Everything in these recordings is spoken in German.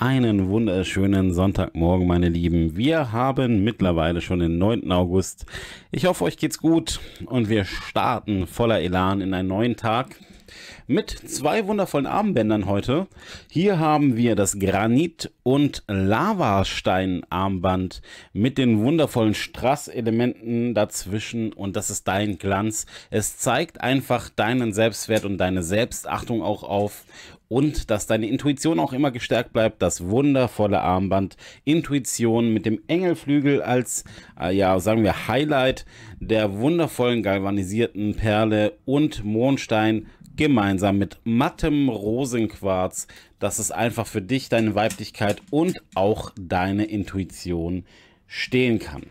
Einen wunderschönen Sonntagmorgen, meine Lieben. Wir haben mittlerweile schon den 9. August. Ich hoffe, euch geht's gut und wir starten voller Elan in einen neuen Tag mit zwei wundervollen Armbändern heute. Hier haben wir das Granit- und Lavastein-Armband mit den wundervollen Strasselementen dazwischen und das ist dein Glanz. Es zeigt einfach deinen Selbstwert und deine Selbstachtung auch auf und dass deine Intuition auch immer gestärkt bleibt. Das wundervolle Armband Intuition mit dem Engelflügel als, äh, ja, sagen wir, Highlight der wundervollen galvanisierten Perle und Mondstein gemeinsam mit mattem Rosenquarz. Das ist einfach für dich, deine Weiblichkeit und auch deine Intuition stehen kann.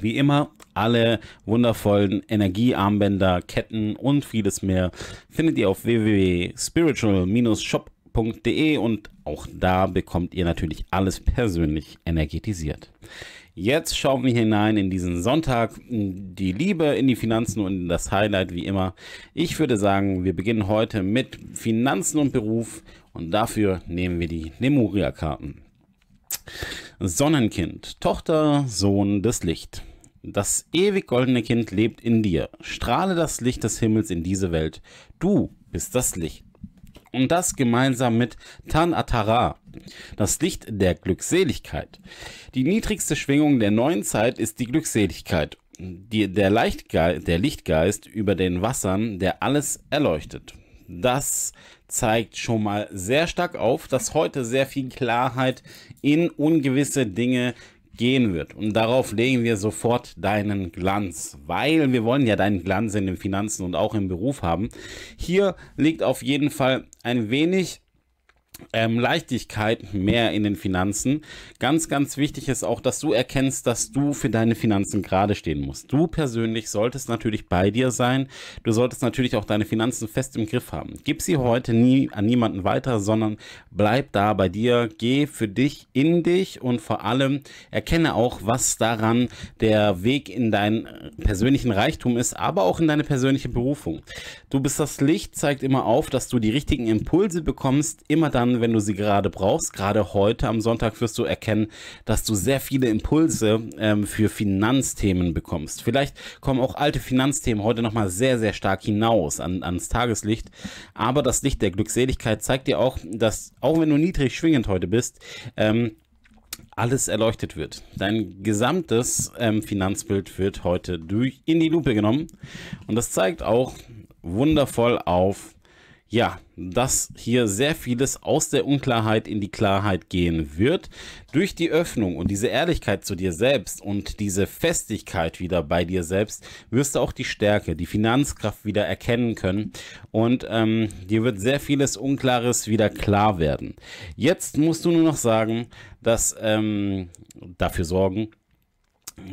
Wie immer alle wundervollen Energiearmbänder, Ketten und vieles mehr findet ihr auf www.spiritual-shop.de und auch da bekommt ihr natürlich alles persönlich energetisiert. Jetzt schauen wir hinein in diesen Sonntag, die Liebe in die Finanzen und in das Highlight wie immer. Ich würde sagen, wir beginnen heute mit Finanzen und Beruf und dafür nehmen wir die nemuria karten Sonnenkind, Tochter, Sohn des Licht. Das ewig goldene Kind lebt in dir. Strahle das Licht des Himmels in diese Welt. Du bist das Licht. Und das gemeinsam mit Tan Atara, das Licht der Glückseligkeit. Die niedrigste Schwingung der neuen Zeit ist die Glückseligkeit, die, der, der Lichtgeist über den Wassern, der alles erleuchtet. Das zeigt schon mal sehr stark auf, dass heute sehr viel Klarheit in ungewisse Dinge gehen wird. Und darauf legen wir sofort deinen Glanz, weil wir wollen ja deinen Glanz in den Finanzen und auch im Beruf haben. Hier liegt auf jeden Fall ein wenig ähm, Leichtigkeit mehr in den Finanzen. Ganz, ganz wichtig ist auch, dass du erkennst, dass du für deine Finanzen gerade stehen musst. Du persönlich solltest natürlich bei dir sein. Du solltest natürlich auch deine Finanzen fest im Griff haben. Gib sie heute nie an niemanden weiter, sondern bleib da bei dir. Geh für dich in dich und vor allem erkenne auch, was daran der Weg in deinen persönlichen Reichtum ist, aber auch in deine persönliche Berufung. Du bist das Licht, zeigt immer auf, dass du die richtigen Impulse bekommst, immer dann, wenn du sie gerade brauchst. Gerade heute am Sonntag wirst du erkennen, dass du sehr viele Impulse ähm, für Finanzthemen bekommst. Vielleicht kommen auch alte Finanzthemen heute nochmal sehr, sehr stark hinaus an, ans Tageslicht. Aber das Licht der Glückseligkeit zeigt dir auch, dass auch wenn du niedrig schwingend heute bist, ähm, alles erleuchtet wird. Dein gesamtes ähm, Finanzbild wird heute durch in die Lupe genommen. Und das zeigt auch wundervoll auf, ja, dass hier sehr vieles aus der Unklarheit in die Klarheit gehen wird. Durch die Öffnung und diese Ehrlichkeit zu dir selbst und diese Festigkeit wieder bei dir selbst wirst du auch die Stärke, die Finanzkraft wieder erkennen können und ähm, dir wird sehr vieles Unklares wieder klar werden. Jetzt musst du nur noch sagen, dass ähm, dafür sorgen,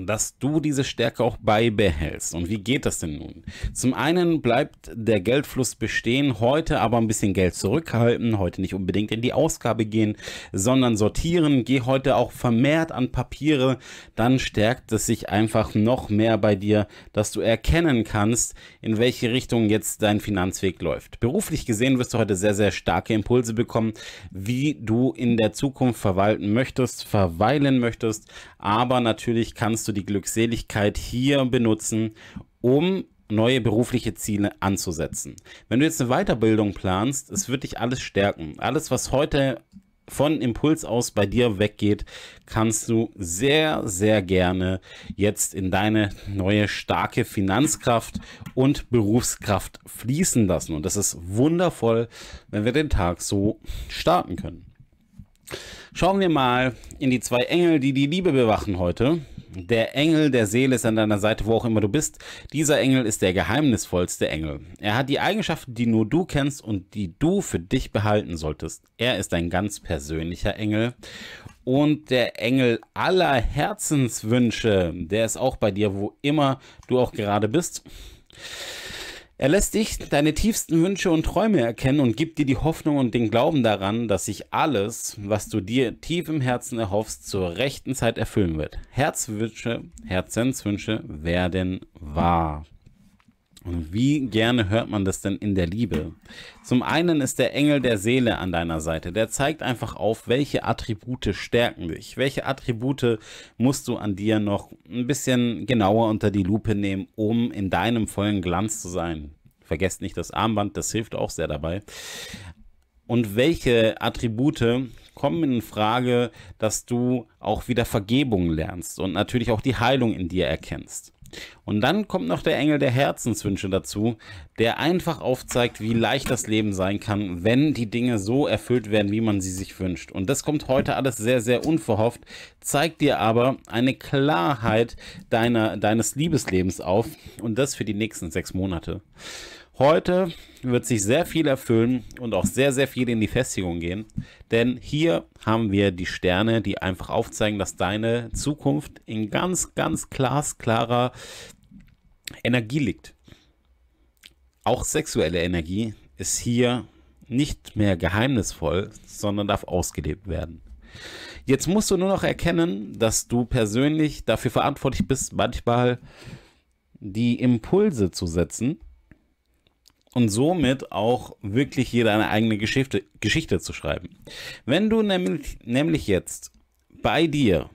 dass du diese Stärke auch beibehältst. Und wie geht das denn nun? Zum einen bleibt der Geldfluss bestehen, heute aber ein bisschen Geld zurückhalten, heute nicht unbedingt in die Ausgabe gehen, sondern sortieren. Geh heute auch vermehrt an Papiere, dann stärkt es sich einfach noch mehr bei dir, dass du erkennen kannst, in welche Richtung jetzt dein Finanzweg läuft. Beruflich gesehen wirst du heute sehr, sehr starke Impulse bekommen, wie du in der Zukunft verwalten möchtest, verweilen möchtest, aber natürlich kannst kannst du die Glückseligkeit hier benutzen, um neue berufliche Ziele anzusetzen. Wenn du jetzt eine Weiterbildung planst, es wird dich alles stärken. Alles, was heute von Impuls aus bei dir weggeht, kannst du sehr, sehr gerne jetzt in deine neue starke Finanzkraft und Berufskraft fließen lassen. Und das ist wundervoll, wenn wir den Tag so starten können. Schauen wir mal in die zwei Engel, die die Liebe bewachen heute. Der Engel der Seele ist an deiner Seite, wo auch immer du bist. Dieser Engel ist der geheimnisvollste Engel. Er hat die Eigenschaften, die nur du kennst und die du für dich behalten solltest. Er ist ein ganz persönlicher Engel. Und der Engel aller Herzenswünsche, der ist auch bei dir, wo immer du auch gerade bist. Er lässt dich deine tiefsten Wünsche und Träume erkennen und gibt dir die Hoffnung und den Glauben daran, dass sich alles, was du dir tief im Herzen erhoffst, zur rechten Zeit erfüllen wird. Herzwünsche, Herzenswünsche werden wahr. Und wie gerne hört man das denn in der Liebe? Zum einen ist der Engel der Seele an deiner Seite. Der zeigt einfach auf, welche Attribute stärken dich. Welche Attribute musst du an dir noch ein bisschen genauer unter die Lupe nehmen, um in deinem vollen Glanz zu sein. Vergesst nicht das Armband, das hilft auch sehr dabei. Und welche Attribute kommen in Frage, dass du auch wieder Vergebung lernst und natürlich auch die Heilung in dir erkennst. Und dann kommt noch der Engel der Herzenswünsche dazu, der einfach aufzeigt, wie leicht das Leben sein kann, wenn die Dinge so erfüllt werden, wie man sie sich wünscht. Und das kommt heute alles sehr, sehr unverhofft, zeigt dir aber eine Klarheit deiner, deines Liebeslebens auf und das für die nächsten sechs Monate. Heute wird sich sehr viel erfüllen und auch sehr, sehr viel in die Festigung gehen. Denn hier haben wir die Sterne, die einfach aufzeigen, dass deine Zukunft in ganz, ganz glasklarer Energie liegt. Auch sexuelle Energie ist hier nicht mehr geheimnisvoll, sondern darf ausgelebt werden. Jetzt musst du nur noch erkennen, dass du persönlich dafür verantwortlich bist, manchmal die Impulse zu setzen und somit auch wirklich hier deine eigene Geschichte, Geschichte zu schreiben. Wenn du nämlich, nämlich jetzt bei dir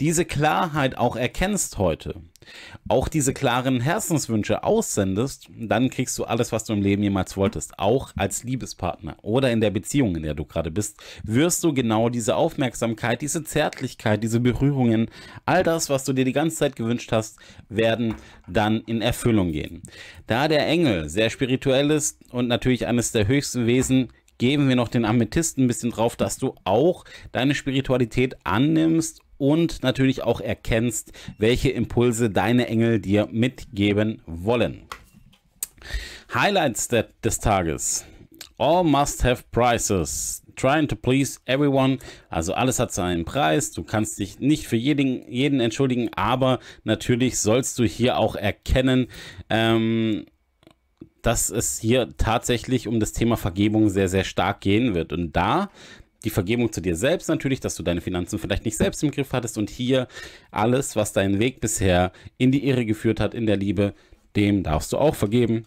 diese Klarheit auch erkennst heute, auch diese klaren Herzenswünsche aussendest, dann kriegst du alles, was du im Leben jemals wolltest. Auch als Liebespartner oder in der Beziehung, in der du gerade bist, wirst du genau diese Aufmerksamkeit, diese Zärtlichkeit, diese Berührungen, all das, was du dir die ganze Zeit gewünscht hast, werden dann in Erfüllung gehen. Da der Engel sehr spirituell ist und natürlich eines der höchsten Wesen, geben wir noch den Amethysten ein bisschen drauf, dass du auch deine Spiritualität annimmst und natürlich auch erkennst, welche Impulse deine Engel dir mitgeben wollen. Highlights des Tages. All must have prices. Trying to please everyone. Also alles hat seinen Preis. Du kannst dich nicht für jeden, jeden entschuldigen, aber natürlich sollst du hier auch erkennen, ähm, dass es hier tatsächlich um das Thema Vergebung sehr, sehr stark gehen wird. Und da die Vergebung zu dir selbst natürlich, dass du deine Finanzen vielleicht nicht selbst im Griff hattest und hier alles, was deinen Weg bisher in die Irre geführt hat in der Liebe, dem darfst du auch vergeben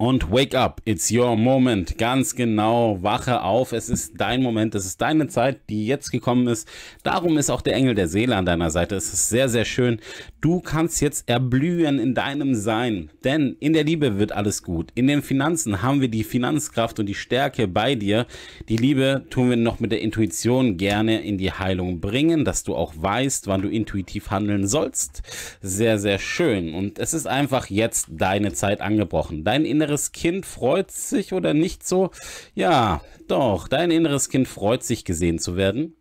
und Wake Up, it's your moment. Ganz genau, wache auf. Es ist dein Moment, es ist deine Zeit, die jetzt gekommen ist. Darum ist auch der Engel der Seele an deiner Seite. Es ist sehr, sehr schön. Du kannst jetzt erblühen in deinem Sein, denn in der Liebe wird alles gut. In den Finanzen haben wir die Finanzkraft und die Stärke bei dir. Die Liebe tun wir noch mit der Intuition gerne in die Heilung bringen, dass du auch weißt, wann du intuitiv handeln sollst. Sehr, sehr schön. Und es ist einfach jetzt deine Zeit angebrochen. Dein innerer inneres Kind freut sich oder nicht so? Ja, doch, dein inneres Kind freut sich gesehen zu werden.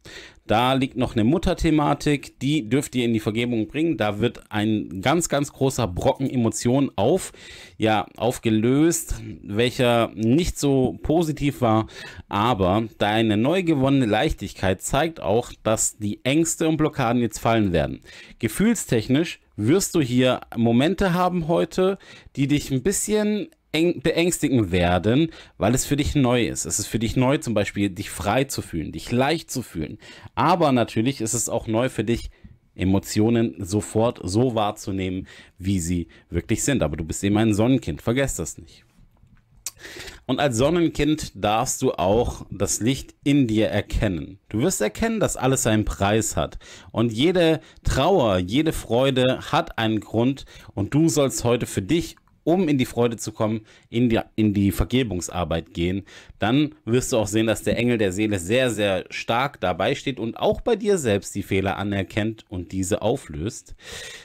Da liegt noch eine Mutterthematik, die dürft ihr in die Vergebung bringen. Da wird ein ganz, ganz großer Brocken Emotionen auf, ja, aufgelöst, welcher nicht so positiv war. Aber deine neu gewonnene Leichtigkeit zeigt auch, dass die Ängste und Blockaden jetzt fallen werden. Gefühlstechnisch wirst du hier Momente haben heute, die dich ein bisschen beängstigen werden, weil es für dich neu ist. Es ist für dich neu, zum Beispiel dich frei zu fühlen, dich leicht zu fühlen. Aber natürlich ist es auch neu für dich, Emotionen sofort so wahrzunehmen, wie sie wirklich sind. Aber du bist eben ein Sonnenkind, vergess das nicht. Und als Sonnenkind darfst du auch das Licht in dir erkennen. Du wirst erkennen, dass alles seinen Preis hat. Und jede Trauer, jede Freude hat einen Grund. Und du sollst heute für dich um in die Freude zu kommen, in die, in die Vergebungsarbeit gehen, dann wirst du auch sehen, dass der Engel der Seele sehr, sehr stark dabei steht und auch bei dir selbst die Fehler anerkennt und diese auflöst.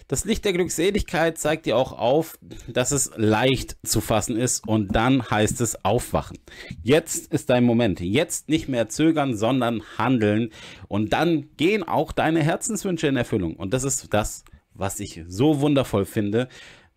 Das Licht der Glückseligkeit zeigt dir auch auf, dass es leicht zu fassen ist und dann heißt es aufwachen. Jetzt ist dein Moment. Jetzt nicht mehr zögern, sondern handeln und dann gehen auch deine Herzenswünsche in Erfüllung. Und das ist das, was ich so wundervoll finde,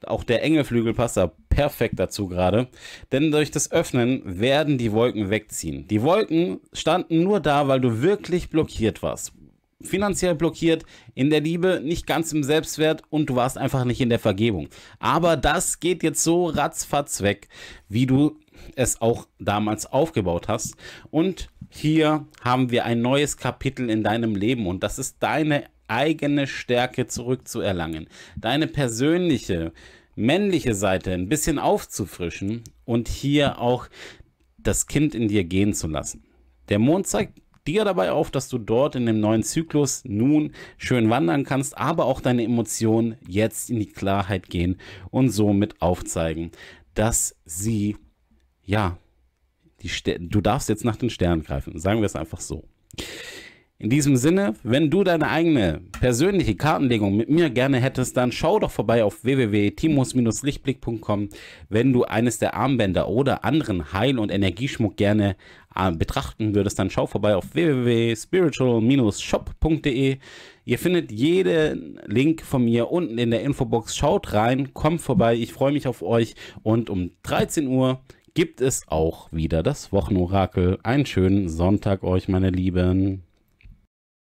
auch der enge Flügel passt da perfekt dazu gerade. Denn durch das Öffnen werden die Wolken wegziehen. Die Wolken standen nur da, weil du wirklich blockiert warst. Finanziell blockiert, in der Liebe, nicht ganz im Selbstwert und du warst einfach nicht in der Vergebung. Aber das geht jetzt so ratzfatz weg, wie du es auch damals aufgebaut hast. Und hier haben wir ein neues Kapitel in deinem Leben und das ist deine eigene Stärke zurückzuerlangen, deine persönliche männliche Seite ein bisschen aufzufrischen und hier auch das Kind in dir gehen zu lassen. Der Mond zeigt dir dabei auf, dass du dort in dem neuen Zyklus nun schön wandern kannst, aber auch deine Emotionen jetzt in die Klarheit gehen und somit aufzeigen, dass sie, ja, du darfst jetzt nach den Sternen greifen, sagen wir es einfach so. In diesem Sinne, wenn du deine eigene persönliche Kartenlegung mit mir gerne hättest, dann schau doch vorbei auf www.timus-lichtblick.com, wenn du eines der Armbänder oder anderen Heil- und Energieschmuck gerne äh, betrachten würdest, dann schau vorbei auf www.spiritual-shop.de. Ihr findet jeden Link von mir unten in der Infobox. Schaut rein, kommt vorbei, ich freue mich auf euch und um 13 Uhr gibt es auch wieder das Wochenorakel. Einen schönen Sonntag euch, meine Lieben.